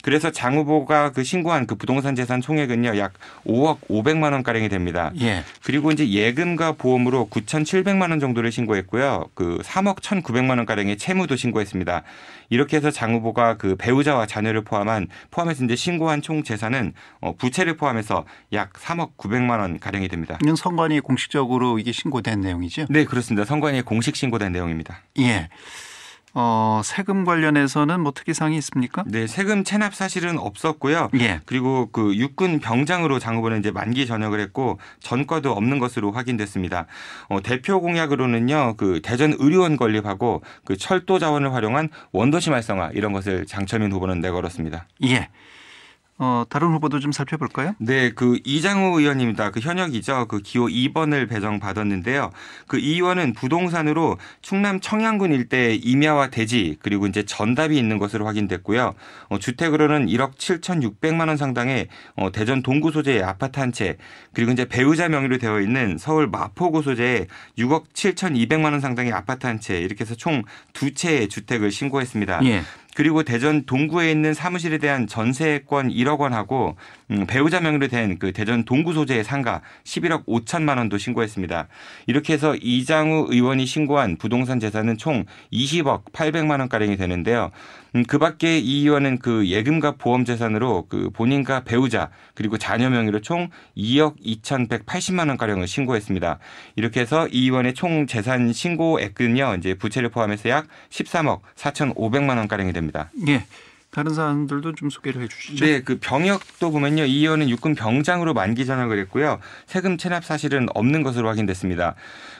[SPEAKER 2] 그래서 장 후보가 그 신고한 그 부동산 재산 총액은요 약 5억 500만 원 가량이 됩니다. 예. 그리고 이제 예금과 보험으로 9,700만 원 정도를 신고했고요. 그 3억 1,900만 원 가량의 채무도 신고했습니다. 이렇게 해서 장 후보가 그 배우자와 자녀를 포함한 포함해서 이제 신고한 총 재산은 어, 부채를 포함해서 약 3억 900만 원 가량이 됩니다.
[SPEAKER 3] 이건 선관위 공식적으로 이게 신고된 내용이죠? 네, 그렇습니다. 선관위에 공식 신고된 내용입니다. 예. 어, 세금 관련해서는 뭐 특이사항이 있습니까? 네, 세금 체납
[SPEAKER 2] 사실은 없었고요. 예. 그리고 그 육군 병장으로 장 후보는 이제 만기 전역을 했고 전과도 없는 것으로 확인됐습니다. 어, 대표 공약으로는요, 그 대전 의료원 건립하고 그 철도 자원을 활용한 원도시 활성화 이런 것을 장철민 후보는 내걸었습니다. 예.
[SPEAKER 3] 어, 다른 후보도 좀 살펴볼까요?
[SPEAKER 2] 네, 그 이장우 의원입니다. 그 현역이죠. 그 기호 2번을 배정받았는데요. 그 이 의원은 부동산으로 충남 청양군 일대 임야와 대지 그리고 이제 전답이 있는 것으로 확인됐고요. 어, 주택으로는 1억 7,600만 원 상당의 어, 대전 동구 소재의 아파트 한 채 그리고 이제 배우자 명의로 되어 있는 서울 마포구 소재의 6억 7,200만 원 상당의 아파트 한 채 이렇게 해서 총 두 채의 주택을 신고했습니다. 예. 그리고 대전 동구에 있는 사무실에 대한 전세권 1억 원하고 음, 배우자 명의로 된 그 대전 동구 소재의 상가 11억 5천만 원도 신고했습니다. 이렇게 해서 이장우 의원이 신고한 부동산 재산은 총 20억 800만 원가량이 되는데요. 음, 그 밖에 이 의원은 그 예금과 보험 재산으로 그 본인과 배우자 그리고 자녀 명의로 총 2억 2,180만 원가량을 신고했습니다. 이렇게 해서 이 의원의 총 재산 신고액은요, 이제 부채를 포함해서 약 13억 4,500만 원가량이 됩니다.
[SPEAKER 3] 예. 다른 사안들도 좀 소개를 해 주시죠. 네,
[SPEAKER 2] 그 병역도 보면요. 이 의원은 육군 병장으로 만기 전역을 했고요. 세금 체납 사실은 없는 것으로 확인됐습니다.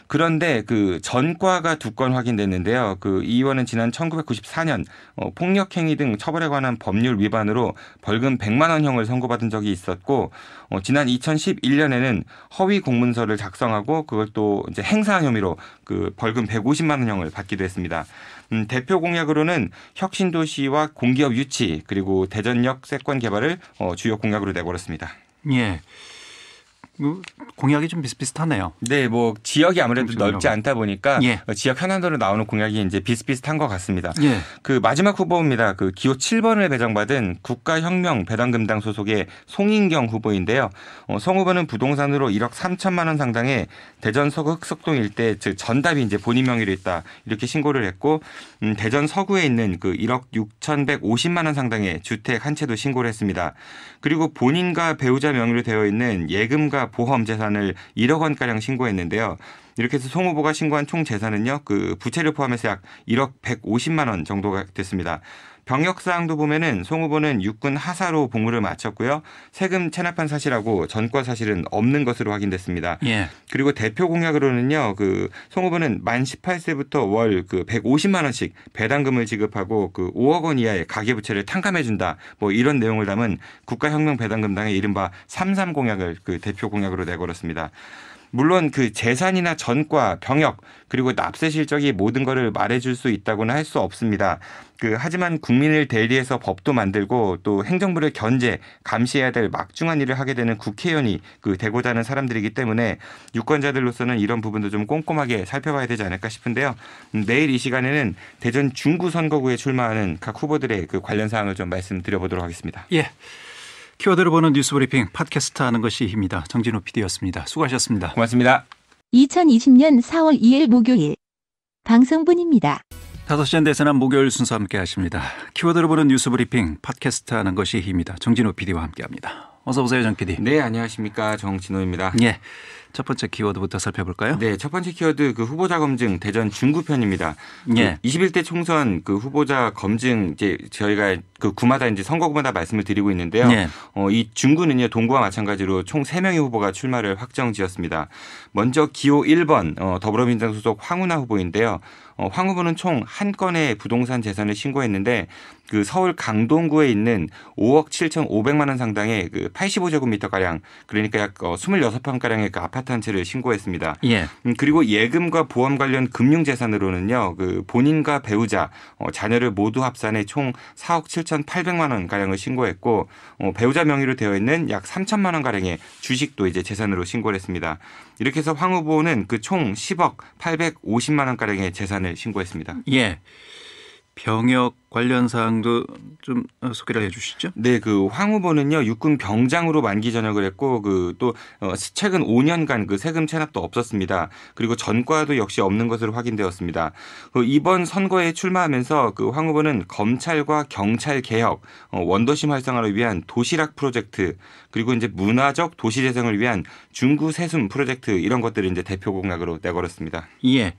[SPEAKER 2] 그런데 그 전과가 두 건 확인됐는데요. 그 이 의원은 지난 1994년 어, 폭력행위 등 처벌에 관한 법률 위반으로 벌금 100만 원형을 선고받은 적이 있었고 어, 지난 2011년에는 허위 공문서를 작성하고 그걸 또 이제 행사한 혐의로 그 벌금 150만 원형을 받기도 했습니다. 음, 대표 공약으로는 혁신도시와 공기업 유치 그리고 대전역 세권 개발을 어, 주요 공약으로 내걸었습니다.
[SPEAKER 3] 예. 뭐 공약이 좀 비슷비슷하네요.
[SPEAKER 2] 네, 뭐 지역이 아무래도 넓지 않다 보니까 예. 어, 지역 현안으로 나오는 공약이 이제 비슷비슷한 것 같습니다. 예. 그 마지막 후보입니다. 그 기호 7번을 배정받은 국가혁명 배당금당 소속의 송인경 후보인데요. 어, 송 후보는 부동산으로 1억 3천만 원 상당의 대전 서구 흑석동 일대 즉 전답이 이제 본인 명의로 있다 이렇게 신고를 했고 음, 대전 서구에 있는 그 1억 6,150만 원 상당의 주택 한 채도 신고를 했습니다. 그리고 본인과 배우자 명의로 되어 있는 예금과 보험 재산을 1억 원가량 신고했는데요. 이렇게 해서 송 후보가 신고한 총 재산은요, 그 부채를 포함해서 약 1억 150만 원 정도가 됐습니다. 병역 사항도 보면은 송 후보는 육군 하사로 복무를 마쳤고요. 세금 체납한 사실하고 전과 사실은 없는 것으로 확인됐습니다. 예. 그리고 대표 공약으로는요. 그송 후보는 만 18세부터 월 그 150만 원씩 배당금을 지급하고 그 5억 원 이하의 가계부채를 탕감해 준다. 뭐 이런 내용을 담은 국가혁명 배당금당의 이른바 33 공약을 그 대표 공약으로 내걸었습니다. 물론 그 재산이나 전과, 병역 그리고 납세 실적이 모든 것을 말해줄 수 있다고는 할 수 없습니다. 그 하지만 국민을 대리해서 법도 만들고 또 행정부를 견제, 감시해야 될 막중한 일을 하게 되는 국회의원이 그 되고자 하는 사람들이기 때문에 유권자들로서는 이런 부분도 좀 꼼꼼하게 살펴봐야 되지 않을까 싶은데요. 음, 내일 이 시간에는 대전 중구 선거구에 출마하는 각 후보들의 그 관련 사항을 좀 말씀드려보도록
[SPEAKER 3] 하겠습니다. 예. 키워드로 보는 뉴스브리핑 팟캐스트 하는 것이 힘이다. 정진호 PD였습니다. 수고하셨습니다. 고맙습니다.
[SPEAKER 1] 2020년 4월 2일 목요일 방송분입니다.
[SPEAKER 3] 5시 한대선한 목요일 순서 함께 하십니다. 키워드로 보는 뉴스브리핑 팟캐스트 하는 것이 힘이다. 정진호 PD와 함께합니다. 어서 오세요, 정 PD. 네, 안녕하십니까, 정진호입니다. 예.
[SPEAKER 2] 첫 번째 키워드부터 살펴볼까요? 네, 첫 번째 키워드 그 후보자 검증 대전 중구편입니다. 그 예. 21대 총선 그 후보자 검증 이제 저희가 그 구마다 이제 선거구마다 말씀을 드리고 있는데요. 예. 어, 이 중구는요 동구와 마찬가지로 총 3명의 후보가 출마를 확정지었습니다. 먼저 기호 1번 어, 더불어민주당 소속 황운하 후보인데요. 어, 황 후보는 총 한 건의 부동산 재산을 신고했는데 그 서울 강동구에 있는 5억 7,500만 원 상당의 그 85제곱미터 가량 그러니까 약 26평 어, 가량의 그 아파트 한 채를 신고했습니다. 예. 음, 그리고 예금과 보험 관련 금융 재산으로는요. 그 본인과 배우자, 어, 자녀를 모두 합산해 총 4억 7,800만 원 가량을 신고했고 배우자 명의로 되어 있는 약 3천만 원 가량의 주식도 이제 재산으로 신고 했습니다. 이렇게 해서 황 후보는 그 총 10억 850만 원 가량의 재산을 재판에 네, 신고했습니다.
[SPEAKER 3] 예. 병역 관련 사항도 좀 소개를 해 주시죠.
[SPEAKER 2] 네, 그황 후보는요, 육군 병장으로 만기 전역을 했고, 그또 어, 최근 5년간 그 세금 체납도 없었습니다. 그리고 전과도 역시 없는 것으로 확인되었습니다. 그 이번 선거에 출마하면서 그황 후보는 검찰과 경찰 개혁, 어, 원도심 활성화를 위한 도시락 프로젝트, 그리고 이제 문화적 도시 재생을 위한 중구 세숨 프로젝트 이런 것들을 이제 대표 공약으로 내걸었습니다.
[SPEAKER 3] 예.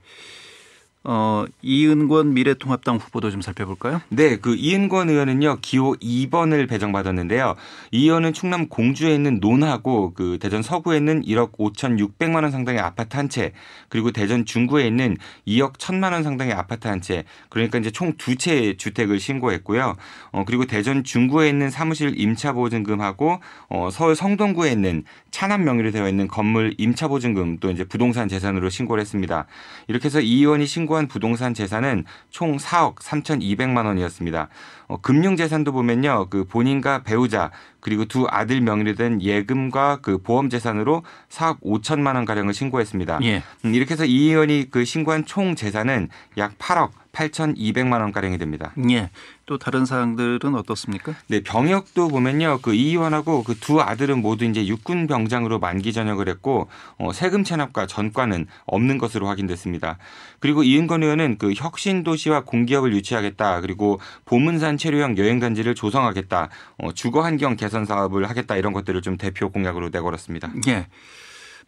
[SPEAKER 3] 어, 이은권 미래통합당 후보도 좀 살펴볼까요? 네, 그 이은권 의원은요 기호 2번을
[SPEAKER 2] 배정받았는데요. 이 의원은 충남 공주에 있는 논하고 그 대전 서구에 있는 1억 5,600만 원 상당의 아파트 한 채, 그리고 대전 중구에 있는 2억 1천만 원 상당의 아파트 한 채, 그러니까 이제 총 두 채의 주택을 신고했고요. 어, 그리고 대전 중구에 있는 사무실 임차 보증금하고 어, 서울 성동구에 있는 차남 명의로 되어 있는 건물 임차 보증금 또 이제 부동산 재산으로 신고를 했습니다. 이렇게 해서 이 의원이 신고 신고 부동산 재산은 총 4억 3,200만 원이었습니다. 어, 금융 재산도 보면요. 그 본인과 배우자 그리고 두 아들 명의로 된 예금과 그 보험 재산으로 4억 5천만 원 가량을 신고했습니다. 예. 음, 이렇게 해서 이 의원이 그 신고한 총 재산은 약 8억 8,200만 원가량이 됩니다.
[SPEAKER 3] 예. 또 다른 사항들은 어떻습니까?
[SPEAKER 2] 네, 병역도 보면요. 그 이희원하고 그 두 아들은 모두 이제 육군 병장으로 만기 전역을 했고 어, 세금 체납과 전과는 없는 것으로 확인됐습니다. 그리고 이은건 의원은 그 혁신 도시와 공기업을 유치하겠다. 그리고 보문산 체류형 여행 단지를 조성하겠다. 어, 주거 환경 개선 사업을 하겠다 이런 것들을 좀 대표 공약으로 내걸었습니다. 예.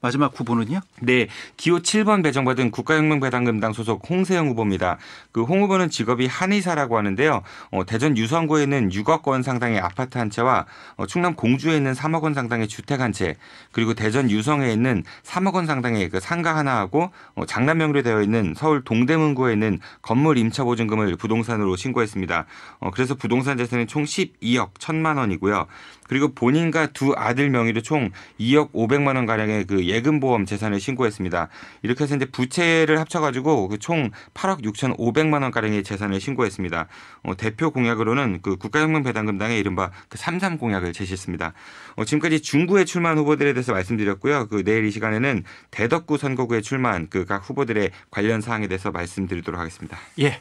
[SPEAKER 2] 마지막 후보는요? 네. 기호 7번 배정받은 국가혁명배당금당 소속 홍세영 후보입니다. 그 홍 후보는 직업이 한의사라고 하는데요. 어, 대전 유성구에는 있 6억 원 상당의 아파트 한 채와 어, 충남 공주에 있는 3억 원 상당의 주택 한 채, 그리고 대전 유성에 있는 3억 원 상당의 그 상가 하나하고 어, 장남명으로 되어 있는 서울 동대문구에 있는 건물 임차 보증금을 부동산으로 신고했습니다. 어, 그래서 부동산 재산은 총 12억 1천만 원이고요. 그리고 본인과 두 아들 명의로 총 2억 5백만 원 가량의 그 예금보험 재산을 신고했습니다. 이렇게 해서 이제 부채를 합쳐가지고 그총 8억 6,500만 원 가량의 재산을 신고했습니다. 어, 대표 공약으로는 그 국가혁명 배당금당의 이른바 그33 공약을 제시했습니다. 어, 지금까지 중구에 출마한 후보들에 대해서 말씀드렸고요. 그 내일 이 시간에는 대덕구 선거구에 출마한 그 각 후보들의 관련 사항에 대해서 말씀드리도록 하겠습니다.
[SPEAKER 3] 예.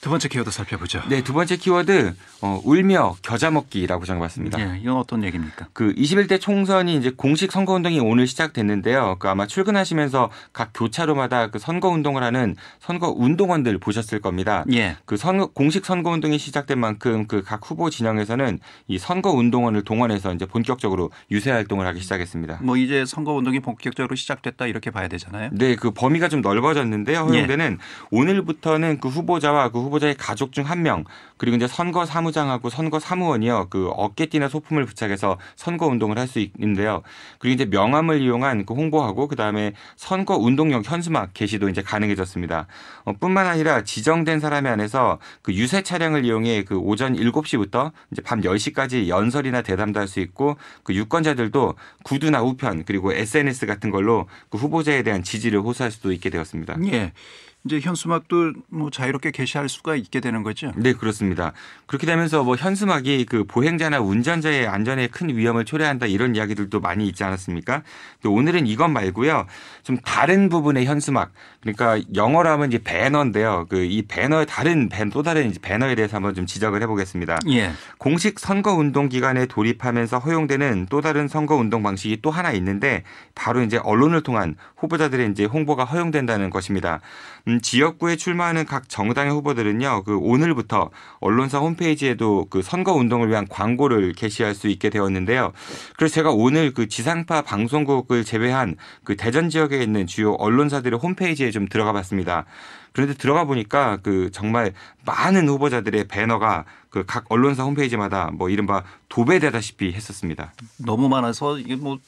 [SPEAKER 3] 두 번째 키워드 살펴보죠. 네,
[SPEAKER 2] 두 번째 키워드 어, 울며 겨자 먹기라고 정해봤습니다. 네, 예, 이건 어떤 얘기입니까? 그 21대 총선이 이제 공식 선거 운동이 오늘 시작됐는데요. 그 아마 출근하시면서 각 교차로마다 그 선거 운동을 하는 선거 운동원들 보셨을 겁니다. 예. 그선 공식 선거 운동이 시작된 만큼 그 각 후보 진영에서는 이 선거 운동원을 동원해서 이제 본격적으로 유세 활동을 하기 시작했습니다.
[SPEAKER 3] 뭐 이제 선거 운동이 본격적으로 시작됐다 이렇게 봐야 되잖아요. 네, 그 범위가 좀 넓어졌는데요. 예. 허용되는 예. 오늘부터는
[SPEAKER 2] 그 후보자와 그 후보자의 가족 중 한 명, 그리고 이제 선거 사무장하고 선거 사무원이요. 그 어깨띠나 소품을 부착해서 선거 운동을 할 수 있는데요. 그리고 이제 명함을 이용한 그 홍보하고 그다음에 선거 운동용 현수막 게시도 이제 가능해졌습니다. 어, 뿐만 아니라 지정된 사람에 한해서 그 유세 차량을 이용해 그 오전 7시부터 이제 밤 10시까지 연설이나 대담도 할 수 있고 그 유권자들도 구두나 우편 그리고 SNS 같은 걸로 그 후보자에 대한 지지를 호소할 수도 있게 되었습니다. 예. 이제 현수막도 뭐 자유롭게 게시할 수가 있게 되는 거죠. 네, 그렇습니다. 그렇게 되면서 뭐 현수막이 그 보행자나 운전자의 안전에 큰 위험을 초래한다 이런 이야기들도 많이 있지 않았습니까? 또 오늘은 이것 말고요. 좀 다른 부분의 현수막 그러니까 영어로 하면 이제 배너인데요. 그 이 배너의 다른 밴또 다른 이제 배너에 대해서 한번 좀 지적을 해보겠습니다. 예. 공식 선거 운동 기간에 돌입하면서 허용되는 또 다른 선거 운동 방식이 또 하나 있는데 바로 이제 언론을 통한 후보자들의 이제 홍보가 허용된다는 것입니다. 음, 지역구에 출마하는 각 정당의 후보들은요. 그 오늘부터 언론사 홈페이지에도 그 선거 운동을 위한 광고를 게시할 수 있게 되었는데요. 그래서 제가 오늘 그 지상파 방송국을 제외한 그 대전 지역에 있는 주요 언론사들의 홈페이지에 홈페이지에 좀 들어가 봤습니다. 그런데 들어가 보니까 그 정말 많은 후보자들의 배너가 그 각 언론사 홈페이지마다 뭐 이른바
[SPEAKER 3] 도배되다시피 했었습니다. 너무 많아서 이게 뭐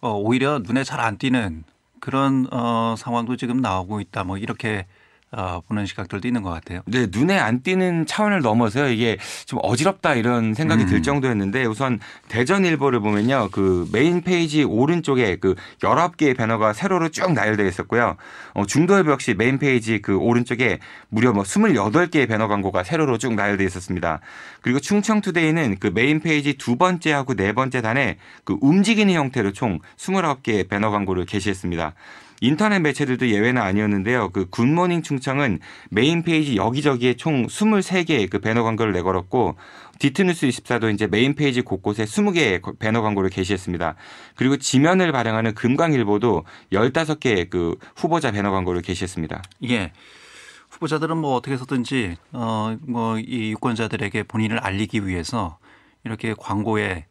[SPEAKER 3] 어, 오히려 눈에 잘 안 띄는 그런 어 상황도 지금 나오고 있다. 뭐 이렇게 어, 보는 시각들도 있는 것 같아요.
[SPEAKER 2] 네, 눈에 안 띄는 차원을 넘어서 이게 좀 어지럽다 이런 생각이 음. 들 정도였는데 우선 대전일보를 보면요. 그 메인 페이지 오른쪽에 그열아 개의 배너가 세로로 쭉 나열되어 있었고요. 어, 중도일보 역시 메인 페이지 그 오른쪽에 무려 뭐스물 개의 배너 광고가 세로로 쭉 나열되어 있었습니다. 그리고 충청투데이는 그 메인 페이지 두 번째하고 네 번째 단에 그 움직이는 형태로 총스물 개의 배너 광고를 게시했습니다. 인터넷 매체들도 예외는 아니었는데요. 그 굿모닝 충청은 메인 페이지 여기저기에 총 23개의 그 배너 광고를 내걸었고 디트뉴스 24도 이제 메인 페이지 곳곳에 20개의 배너 광고를 게시했습니다. 그리고 지면을 발행하는 금강일보도 15개의 그 후보자 배너 광고를 게시했습니다.
[SPEAKER 3] 예. 후보자들은 뭐 어떻게 해서든지 어뭐 이 유권자들에게 본인을 알리기 위해서 이렇게 광고에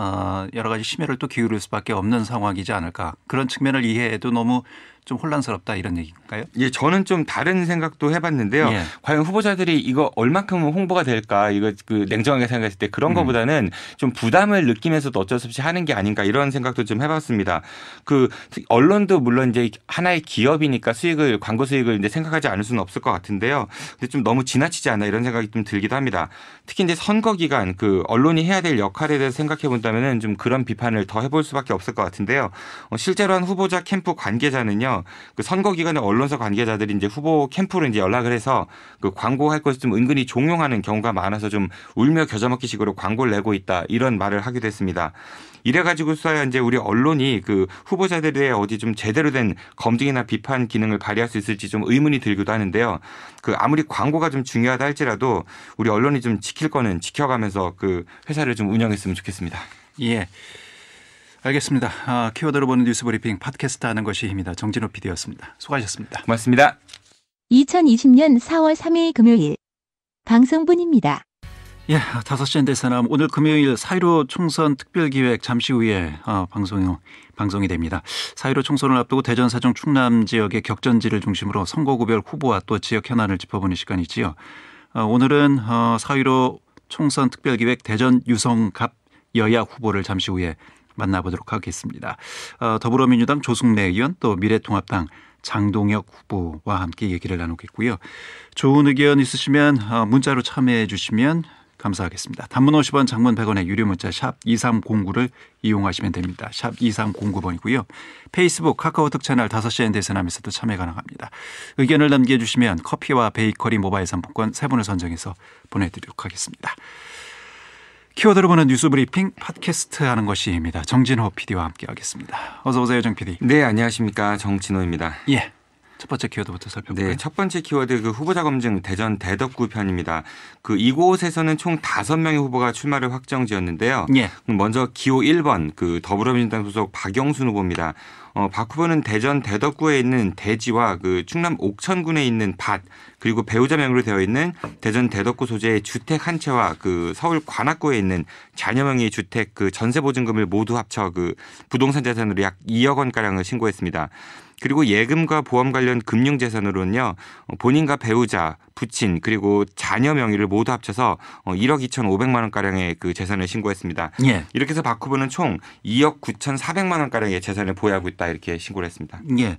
[SPEAKER 3] 어, 여러 가지 심혈을 또 기울일 수밖에 없는 상황이지 않을까 그런 측면을 이해해도 너무 좀 혼란스럽다 이런 얘기인가요? 예, 저는 좀 다른 생각도 해봤는데요.
[SPEAKER 2] 예. 과연 후보자들이 이거 얼마큼 홍보가 될까 이거 그 냉정하게 생각했을 때 그런 음. 것보다는 좀 부담을 느끼면서도 어쩔 수 없이 하는 게 아닌가 이런 생각도 좀 해봤습니다. 그 언론도 물론 이제 하나의 기업이니까 수익을 광고 수익을 이제 생각하지 않을 수는 없을 것 같은데요. 근데 좀 너무 지나치지 않나 이런 생각이 좀 들기도 합니다. 특히 이제 선거 기간 그 언론이 해야 될 역할에 대해서 생각해 본다면은 좀 그런 비판을 더 해볼 수밖에 없을 것 같은데요. 어, 실제로 한 후보자 캠프 관계자는요. 그 선거 기간에 언론사 관계자들이 이제 후보 캠프로 이제 연락을 해서 그 광고할 것을 좀 은근히 종용하는 경우가 많아서 좀 울며 겨자먹기식으로 광고를 내고 있다 이런 말을 하기도 했습니다. 이래 가지고서야 이제 우리 언론이 그 후보자들에 대해 어디 좀 제대로 된 검증이나 비판 기능을 발휘할 수 있을지 좀 의문이 들기도 하는데요. 그 아무리 광고가 좀 중요하다 할지라도 우리 언론이 좀 지킬 거는 지켜가면서 그 회사를
[SPEAKER 3] 좀 운영했으면 좋겠습니다. 예. 알겠습니다. 아, 키워드로 보는 뉴스 브리핑 팟캐스트 하는 것이 힘이다. 정진호 PD였습니다. 수고하셨습니다. 고맙습니다.
[SPEAKER 1] 2020년 4월 3일 금요일 방송분입니다.
[SPEAKER 3] 예, 5시엔 대사남 오늘 금요일 사이로 총선 특별기획 잠시 후에 어, 방송이, 방송이 됩니다. 사이로 총선을 앞두고 대전 사정 충남 지역의 격전지를 중심으로 선거구별 후보와 또 지역 현안을 짚어보는 시간이지요. 어, 오늘은 어, 사이로 총선 특별기획 대전 유성갑 여야 후보를 잠시 후에 만나보도록 하겠습니다. 어, 더불어민주당 조승래 의원 또 미래통합당 장동혁 후보와 함께 얘기를 나누겠고요. 좋은 의견 있으시면 어, 문자로 참여해 주시면 감사하겠습니다. 단문 50원, 장문 100원의 유료 문자 샵 2309를 이용하시면 됩니다. 샵 2309번이고요. 페이스북, 카카오톡 채널 5시 엔데스남에서도 참여 가능합니다. 의견을 남겨주시면 커피와 베이커리 모바일 상품권 3분을 선정해서 보내드리도록 하겠습니다. 키워드로 보는 뉴스 브리핑 팟캐스트 하는 것이입니다. 정진호 PD와 함께하겠습니다. 어서 오세요, 정 PD. 네, 안녕하십니까, 정진호입니다. 예. 첫 번째 키워드부터 살펴볼까요? 네, 첫 번째 키워드 그 후보자
[SPEAKER 2] 검증 대전 대덕구 편입니다. 그 이곳에서는 총 다섯 명의 후보가 출마를 확정지었는데요. 예. 먼저 기호 1번 그 더불어민주당 소속 박영순 후보입니다. 어, 박 후보는 대전 대덕구에 있는 대지와 그 충남 옥천군에 있는 밭 그리고 배우자 명으로 되어 있는 대전 대덕구 소재의 주택 한 채와 그 서울 관악구에 있는 자녀 명의 주택 그 전세 보증금을 모두 합쳐 그 부동산 자산으로 약 2억 원 가량을 신고했습니다. 그리고 예금과 보험 관련 금융 재산으로는요. 어, 본인과 배우자, 부친 그리고 자녀 명의를 모두 합쳐서 1억 어, 2,500만 원 가량의 그 재산을 신고했습니다. 예. 이렇게 해서 박 후보는 총 2억 9,400만 원 가량의 재산을 보유하고 있다 이렇게 신고를 했습니다.
[SPEAKER 3] 예.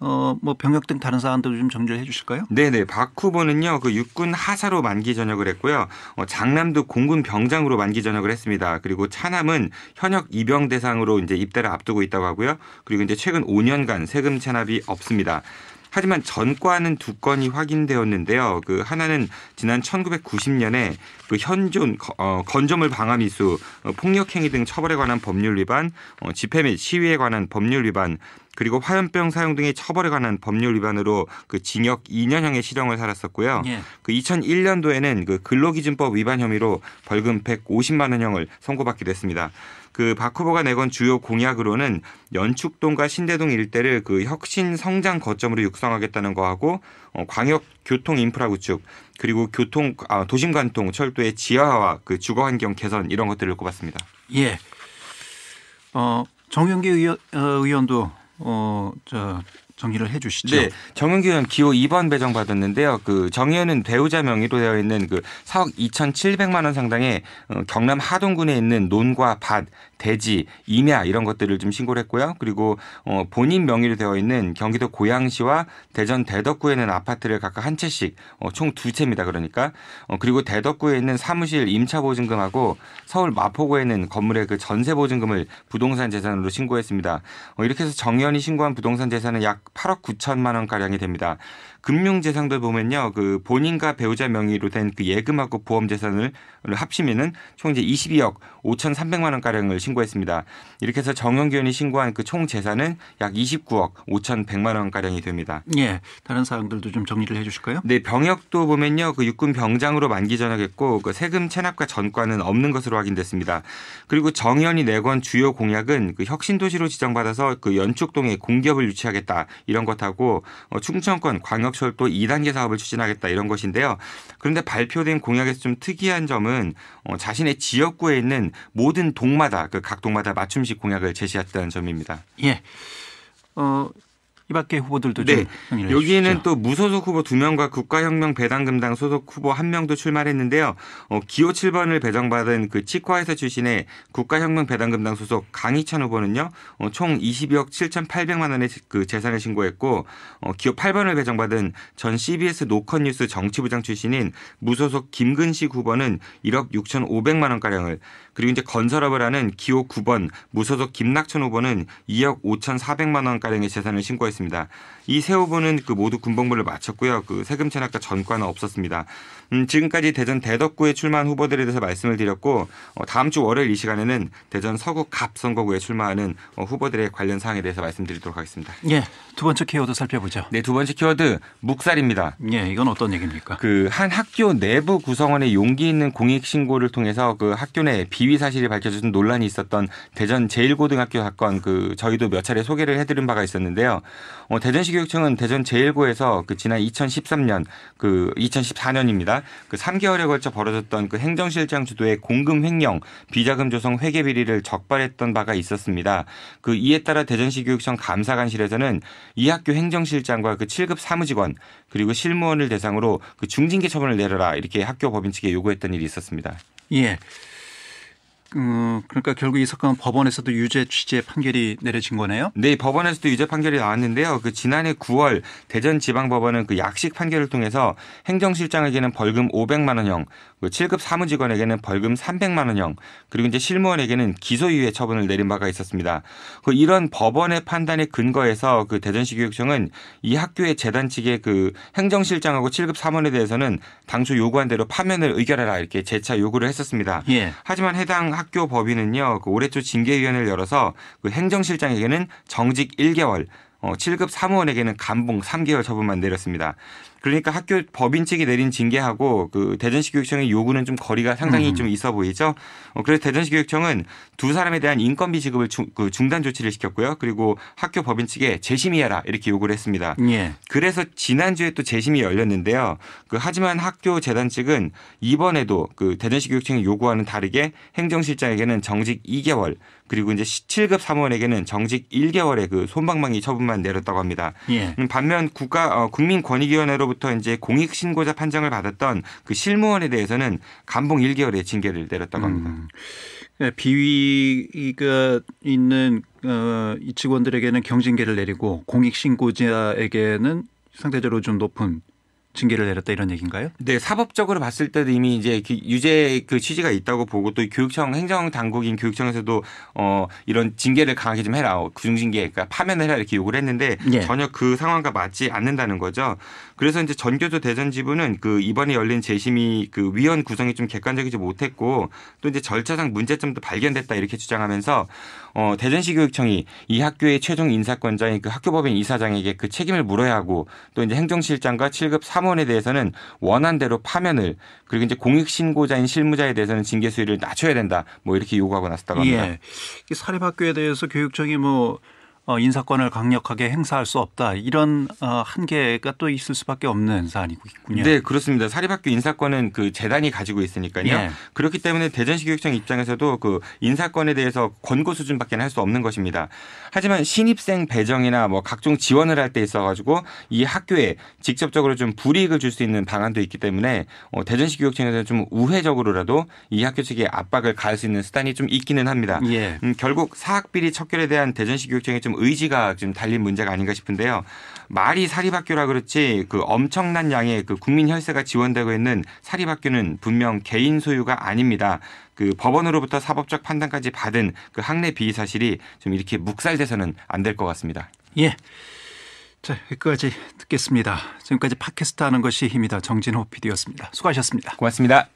[SPEAKER 3] 어, 뭐 병역 등 다른 사안도 좀 정리해 주실까요?
[SPEAKER 2] 네네. 박 후보는요, 그 육군 하사로 만기 전역을 했고요. 어, 장남도 공군 병장으로 만기 전역을 했습니다. 그리고 차남은 현역 입영 대상으로 이제 입대를 앞두고 있다고 하고요. 그리고 이제 최근 5년간 세금 체납이 없습니다. 하지만 전과는 두 건이 확인되었는데요. 그 하나는 지난 1990년에 그 현존 어, 건조물 방화미수 어, 폭력행위 등 처벌에 관한 법률 위반, 어, 집회 및 시위에 관한 법률 위반 그리고 화염병 사용 등의 처벌에 관한 법률 위반으로 그 징역 2년형의 실형을 살았었고요. 예. 그 2001년도에는 그 근로기준법 위반 혐의로 벌금 150만 원형을 선고받기도 했습니다. 그박 후보가 내건 주요 공약으로는 연축동과 신대동 일대를 그 혁신 성장 거점으로 육성하겠다는 거하고 어, 광역 교통 인프라 구축 그리고 교통 아, 도심 관통 철도의 지하화와 그 주거 환경 개선 이런 것들을 꼽았습니다.
[SPEAKER 3] 예. 어, 정영기 의원, 어, 의원도 어, 저 정리를 해 주시죠. 네.
[SPEAKER 2] 정은규 의원 기호
[SPEAKER 3] 2번 배정 받았는데요.
[SPEAKER 2] 그 정의원은 배우자 명의로 되어 있는 그 4억 2,700만 원 상당의 어, 경남 하동군에 있는 논과 밭 대지, 임야 이런 것들을 좀 신고를 했고요. 그리고 어, 본인 명의로 되어 있는 경기도 고양시와 대전 대덕구에는 있 아파트를 각각 한 채씩 어, 총 두 채입니다. 그러니까 어, 그리고 대덕구에 있는 사무실 임차 보증금하고 서울 마포구에는 있 건물의 그 전세 보증금을 부동산 재산으로 신고했습니다. 어, 이렇게 해서 정연이 신고한 부동산 재산은 약 8억 9천만 원 가량이 됩니다. 금융재산들 보면요. 그 본인과 배우자 명의로 된 그 예금하고 보험재산을 합치면은 총 이제 22억 5,300만 원가량을 신고했습니다. 이렇게 해서 정영원이 신고한 그 총 재산은 약 29억 5,100만 원가량이 됩니다.
[SPEAKER 3] 예. 다른 사항들도 좀 정리를 해 주실까요? 네.
[SPEAKER 2] 병역도 보면요. 그 육군 병장으로 만기 전역했고 그 세금 체납과 전과는 없는 것으로 확인됐습니다. 그리고 정현이 내건 주요 공약은 그 혁신도시로 지정받아서 그 연축동에 공기업을 유치하겠다 이런 것하고 어, 충청권 광역 광역철도 2단계 사업을 추진하겠다 이런 것인데요. 그런데 발표된 공약에서 좀 특이한 점은 어, 자신의 지역구에 있는 모든 동마다 그 각 동마다 맞춤식 공약을 제시했다는 점입니다.
[SPEAKER 3] 예. 어, 이밖에 후보들도 네. 좀 여기에는 주시죠.
[SPEAKER 2] 또 무소속 후보 두명과 국가혁명 배당금당 소속 후보 한명도 출마했는데요. 어, 기호 7번을 배정받은 그치과에서 출신의 국가혁명 배당금당 소속 강희찬 후보는요. 어, 총 22억 7,800만 원의 그 재산을 신고했고 어, 기호 8번을 배정받은 전 CBS 노컷뉴스 정치부장 출신인 무소속 김근식 후보는 1억 6,500만 원가량을 그리고 이제 건설업을 하는 기호 9번 무소속 김낙천 후보는 2억 5,400만 원가량의 재산을 신고했습니다. 있습니다. 이 세 후보는 그 모두 군복무를 마쳤고요. 그 세금 체납과 전과는 없었습니다. 음, 지금까지 대전 대덕구에 출마한 후보들에 대해서 말씀을 드렸고 어, 다음 주 월요일 이 시간에는 대전 서구 갑 선거구에 출마하는 어, 후보들의 관련 사항에 대해서 말씀드리도록 하겠습니다.
[SPEAKER 3] 예, 두 번째 키워드 살펴보죠.
[SPEAKER 2] 네, 두 번째 키워드 묵살입니다. 예, 이건 어떤 얘기입니까? 그 한 학교 내부 구성원의 용기 있는 공익 신고를 통해서 그 학교 내 비위 사실이 밝혀져 논란이 있었던 대전 제일고등학교 사건 그 저희도 몇 차례 소개를 해드린 바가 있었는데요. 어, 대전시교육청은 대전 제1고에서 그 지난 2013년 그 2014년입니다. 그 3개월에 걸쳐 벌어졌던 그 행정실장 주도의 공금 횡령, 비자금 조성 회계 비리를 적발했던 바가 있었습니다. 그 이에 따라 대전시교육청 감사관실에서는 이 학교 행정실장과 그 7급 사무직원 그리고 실무원을 대상으로 그 중징계 처분을 내려라 이렇게 학교 법인 측에 요구했던 일이 있었습니다.
[SPEAKER 3] 예. 어, 그러니까 결국 이 사건 법원에서도 유죄 취재 판결이 내려진 거네요. 네, 법원에서도
[SPEAKER 2] 유죄 판결이 나왔는데요. 그 지난해 9월 대전지방법원은 그 약식 판결을 통해서 행정실장에게는 벌금 500만 원형, 그 7급 사무직원에게는 벌금 300만 원형, 그리고 이제 실무원에게는 기소유예 처분을 내린 바가 있었습니다. 그 이런 법원의 판단에 근거해서 그 대전시 교육청은 이 학교의 재단 측의 그 행정실장하고 7급 사무원에 대해서는 당초 요구한 대로 파면을 의결해라 이렇게 재차 요구를 했었습니다. 예. 하지만 해당 학교 법인은요, 그 올해 초 징계위원회를 열어서 그 행정실장에게는 정직 1개월, 어, 7급 사무원에게는 감봉 3개월 처분만 내렸습니다. 그러니까 학교 법인 측이 내린 징계하고 그 대전시 교육청의 요구는 좀 거리가 상당히 음. 좀 있어 보이죠. 어, 그래서 대전시 교육청은 두 사람에 대한 인건비 지급을 중, 그 중단 조치를 시켰고요. 그리고 학교 법인 측에 재심의해라 이렇게 요구를 했습니다. 예. 그래서 지난주에 또 재심이 열렸는데요. 그 하지만 학교 재단 측은 이번에도 그 대전시 교육청의요구와는 다르게 행정실장에게는 정직 2개월 그리고 이제 17급 사무원에게는 정직 1개월의 그 손방망이 처분만 내렸다고 합니다. 예. 음, 반면 국가 어, 국민권익위원회로 검찰로부터 이제 공익 신고자 판정을 받았던 그 실무원에 대해서는 감봉 1개월의 징계를 내렸다고 합니다. 음.
[SPEAKER 3] 네, 비위가 있는 어, 이 직원들에게는 경징계를 내리고 공익 신고자에게는 상대적으로 좀 높은 징계를 내렸다 이런 얘기인가요? 네, 사법적으로 봤을 때도 이미 이제 그 유죄 그 취지가 있다고 보고 또 교육청
[SPEAKER 2] 행정 당국인 교육청에서도 어 이런 징계를 강하게 좀 해라, 어, 구 중징계, 그러니까 파면을 해라 이렇게 요구를 했는데 예. 전혀 그 상황과 맞지 않는다는 거죠. 그래서 이제 전교조 대전 지부는 그 이번에 열린 재심이 그 위원 구성이 좀 객관적이지 못했고 또 이제 절차상 문제점도 발견됐다 이렇게 주장하면서 어 대전시 교육청이 이 학교의 최종 인사권자인 그 학교법인 이사장에게 그 책임을 물어야 하고 또 이제 행정실장과 7급 사무원에 대해서는 원한대로 파면을 그리고 이제 공익 신고자인 실무자에 대해서는 징계 수위를 낮춰야 된다 뭐 이렇게 요구하고 나섰다고 합니다. 예.
[SPEAKER 3] 사립학교에 대해서 교육청이 뭐 어, 인사권을 강력하게 행사할 수 없다 이런 어, 한계가 또 있을 수밖에 없는 사안이군요.
[SPEAKER 2] 네 그렇습니다. 사립학교 인사권은 그 재단이 가지고 있으니까요. 예. 그렇기 때문에 대전시 교육청 입장에서도 그 인사권에 대해서 권고 수준밖에는 할 수 없는 것입니다. 하지만 신입생 배정이나 뭐 각종 지원을 할 때 있어 가지고 이 학교에 직접적으로 좀 불이익을 줄 수 있는 방안도 있기 때문에 어, 대전시 교육청에서 좀 우회적으로라도 이 학교 측에 압박을 가할 수 있는 수단이 좀 있기는 합니다. 예. 음, 결국 사학비리 척결에 대한 대전시 교육청의 좀 의지가 지 달린 문제가 아닌가 싶은데요. 말이 사립학교라 그렇지 그 엄청난 양의 그 국민 혈세가 지원되고 있는 사립학교는 분명 개인 소유가 아닙니다. 그 법원으로부터 사법적 판단까지 받은 그 학내 비위 사실이 좀 이렇게 묵살돼서는 안 될 것 같습니다.
[SPEAKER 3] 예. 자, 여기까지 듣겠습니다. 지금까지 팟캐스트 하는 것이 힘이다. 정진호 PD였습니다. 수고하셨습니다. 고맙습니다.